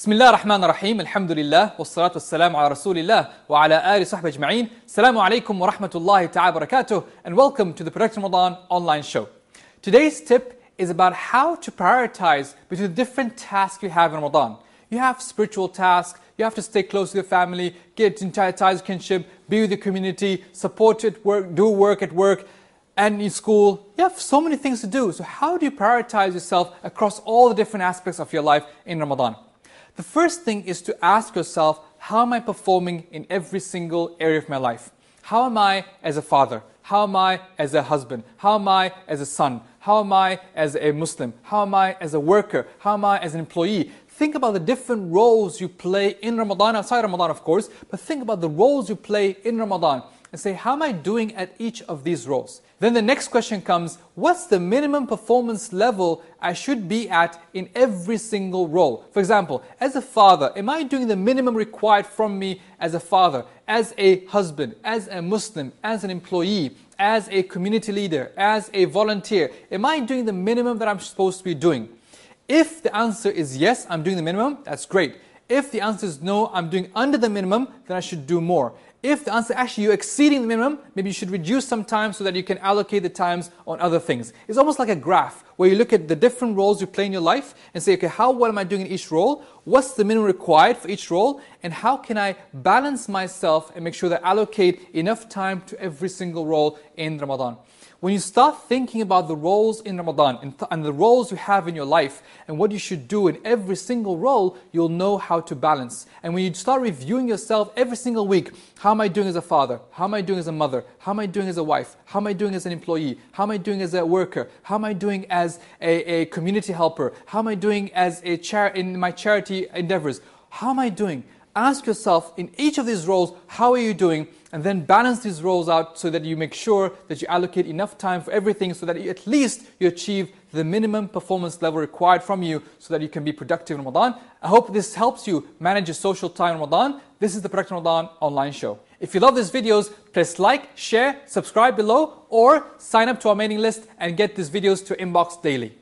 بسم الله الرحمن الرحيم الحمد لله والصلاة والسلام على رسول الله وعلى آل صحبه أجمعين السلام عليكم ورحمة الله تعالى وبركاته and welcome to the Project Ramadan online show. Today's tip is about how to prioritize between the different tasks you have in Ramadan. You have spiritual tasks, you have to stay close to your family, get entire ties kinship, be with the community, support at work, do work at work, and in school. You have so many things to do. So how do you prioritize yourself across all the different aspects of your life in Ramadan? The first thing is to ask yourself, how am I performing in every single area of my life? How am I as a father? How am I as a husband? How am I as a son? How am I as a Muslim? How am I as a worker? How am I as an employee? Think about the different roles you play in Ramadan, outside Ramadan, of course, but think about the roles you play in Ramadan and say, how am I doing at each of these roles? Then the next question comes, what's the minimum performance level I should be at in every single role? For example, as a father, am I doing the minimum required from me as a father, as a husband, as a Muslim, as an employee, as a community leader, as a volunteer? Am I doing the minimum that I'm supposed to be doing? If the answer is yes, I'm doing the minimum, that's great. If the answer is no, I'm doing under the minimum, then I should do more. If the answer actually you're exceeding the minimum, maybe you should reduce some time so that you can allocate the times on other things. It's almost like a graph where you look at the different roles you play in your life and say, okay, how well am I doing in each role? What's the minimum required for each role? And how can I balance myself and make sure that I allocate enough time to every single role in Ramadan? When you start thinking about the roles in Ramadan and, th- and the roles you have in your life and what you should do in every single role, you'll know how to balance. And when you start reviewing yourself every single week, how am I doing as a father? How am I doing as a mother? How am I doing as a wife? How am I doing as an employee? How am I doing as a worker? How am I doing as a, a community helper? How am I doing as a char- in my charity endeavors? How am I doing? ask yourself in each of these roles, how are you doing? And then balance these roles out so that you make sure that you allocate enough time for everything so that you, at least you achieve the minimum performance level required from you so that you can be productive in Ramadan. I hope this helps you manage your social time in Ramadan. This is the Productive Ramadan online show. If you love these videos, press like, share, subscribe below, or sign up to our mailing list and get these videos to inbox daily.